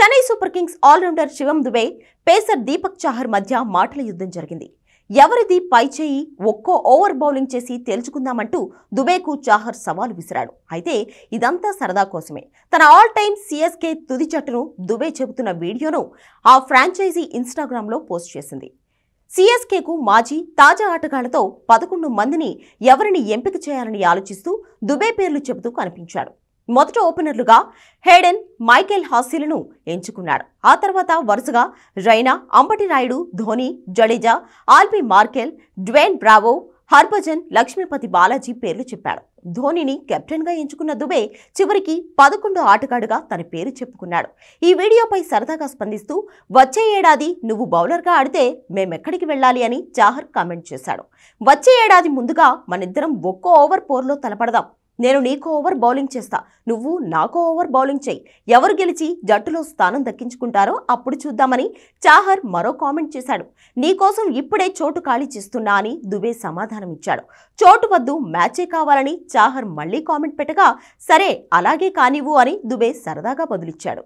Chennai super kings allrounder Shivam Dube pacer Deepak Chahar మధ్య మాటల యుద్ధం జరిగింది ఎవరిది పై చేయి ఒక్కో ఓవర్ బౌలింగ్ చేసి తేల్చుకుందామంటూ దుబేకు చాహర్ సవాలు విసిరాడు అయితే ఇదంతా సరదా కోసమే తన ఆల్ టైమ్ సిఎస్కే తుది జట్టును దుబే చెబుతున్న వీడియోను ఆ ఫ్రాంచైజీ ఇన్స్టాగ్రామ్లో పోస్ట్ చేసింది సిఎస్కేకు మాజీ తాజా ఆటగాళ్లతో పదకొండు మందిని ఎవరిని ఎంపిక చేయాలని ఆలోచిస్తూ దుబే పేర్లు చెబుతూ కనిపించాడు మొదట ఓపెనర్లుగా హేడెన్ మైకేల్ హాసీలను ఎంచుకున్నాడు ఆ తర్వాత వరుసగా Raina Ambati Naidu Dhoni Jadeja Albie Morkel Dwayne Bravo Harbhajan Lakshmipathy Balaji పేర్లు చెప్పాడు ధోనిని కెప్టెన్గా ఎంచుకున్న దుబే చివరికి పదకొండు ఆటగాడుగా తన పేరు చెప్పుకున్నాడు ఈ వీడియోపై సరదాగా స్పందిస్తూ వచ్చే ఏడాది నువ్వు బౌలర్గా ఆడితే మేమెక్కడికి వెళ్ళాలి అని జాహర్ కామెంట్ చేశాడు వచ్చే ఏడాది ముందుగా మనిద్దరం ఒక్కో ఓవర్ పోర్లో తలపడదాం నేను నీకో ఓవర్ బౌలింగ్ చేస్తా నువ్వు నాకో ఓవర్ బౌలింగ్ చేయి ఎవరు గెలిచి జట్టులో స్థానం దక్కించుకుంటారో అప్పుడు చూద్దామని చాహర్ మరో కామెంట్ చేశాడు నీకోసం ఇప్పుడే చోటు ఖాళీ చేస్తున్నా అని దుబే సమాధానమిచ్చాడు చోటు వద్దు మ్యాచే కావాలని చాహర్ మళ్లీ కామెంట్ పెట్టగా సరే అలాగే కానివ్వు అని దుబే సరదాగా బదులిచ్చాడు